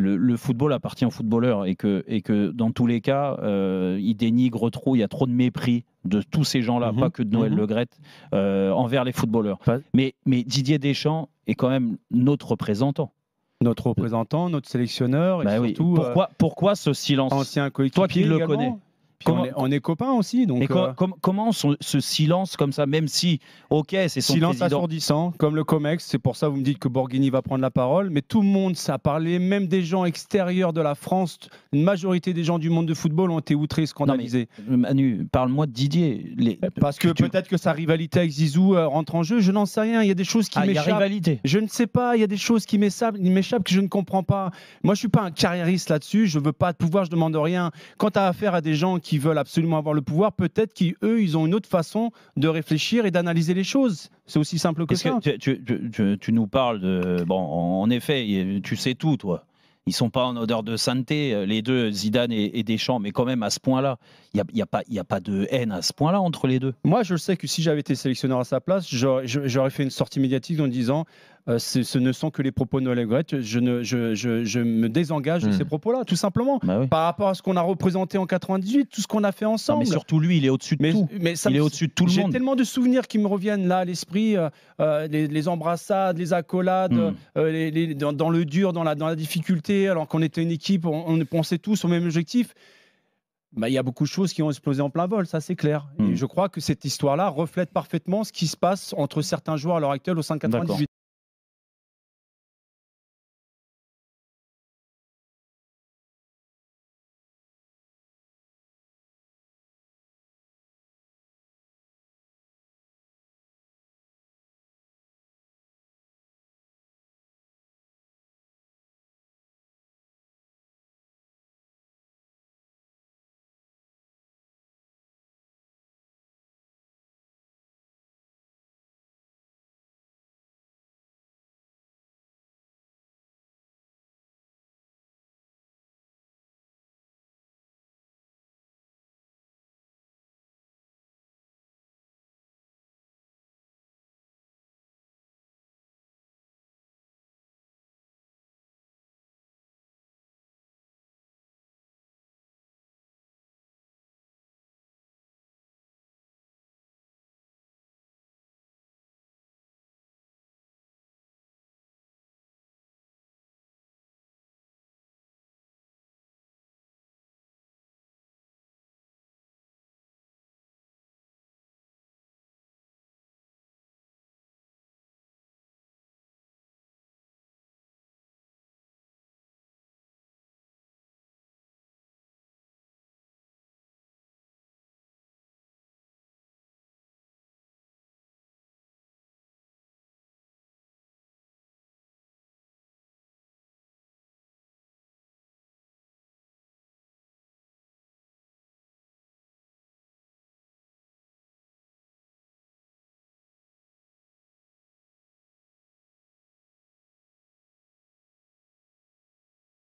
le, football appartient aux footballeurs et que, et que dans tous les cas, euh, il dénigre trop, il y a trop de mépris de tous ces gens-là, mhm, pas que de Noël mhm. Legrette, euh, envers les footballeurs. Mais, Didier Deschamps est quand même notre représentant notre représentant, notre sélectionneur. et bah surtout, pourquoi, euh, pourquoi ce silence Ancien coéquipier. Toi qui le connais on, est, copains aussi. Donc, euh, comment ce, silence comme ça, même si, ok, c'est son Silence assourdissant, comme le COMEX, c'est pour ça que vous me dites que Borghini va prendre la parole, mais tout le monde s'est parlé, même des gens extérieurs de la France, une majorité des gens du monde de football ont été outrés, scandalisés. Manu, parle-moi de Didier. Eh, parce que peut-être que sa rivalité avec Zizou euh, rentre en jeu, je n'en sais rien, il y a des choses qui ah, m'échappent. Je ne sais pas, il y a des choses qui m'échappent que je ne comprends pas. Moi, je suis pas un carriériste là-dessus, je ne veux pas de pouvoir, je demande rien. Quand tu as affaire à des gens qui qui veulent absolument avoir le pouvoir, peut-être qu'eux, ils ont une autre façon de réfléchir et d'analyser les choses. C'est aussi simple que ça. tu, nous parles de... Bon, en effet, tu sais tout, toi. Ils sont pas en odeur de sainteté, euh, les deux, Zidane et, Deschamps, mais quand même à ce point-là, il n'y a, a, a, pas de haine à ce point-là entre les deux. Moi, je sais que si j'avais été sélectionneur à sa place, j'aurais fait une sortie médiatique en disant euh, ce ne sont que les propos de Noël et Je, je, me désengage de ces hmm. propos-là, tout simplement. Bah Par rapport à ce qu'on a représenté en 98, tout ce qu'on a fait ensemble. mais surtout lui, il est au-dessus de tout. Mais ça, il est au-dessus de tout le monde. J'ai tellement de souvenirs qui me reviennent là à l'esprit, euh, euh, les, embrassades, les accolades, hmm. les, dans, le dur, dans la, dans la difficulté, alors qu'on était une équipe, on, pensait tous au même objectif bah, il y a beaucoup de choses qui ont explosé en plein vol, ça c'est clair. Et hmm. je crois que cette histoire-là reflète parfaitement ce qui se passe entre certains joueurs à l'heure actuelle au sein de 98.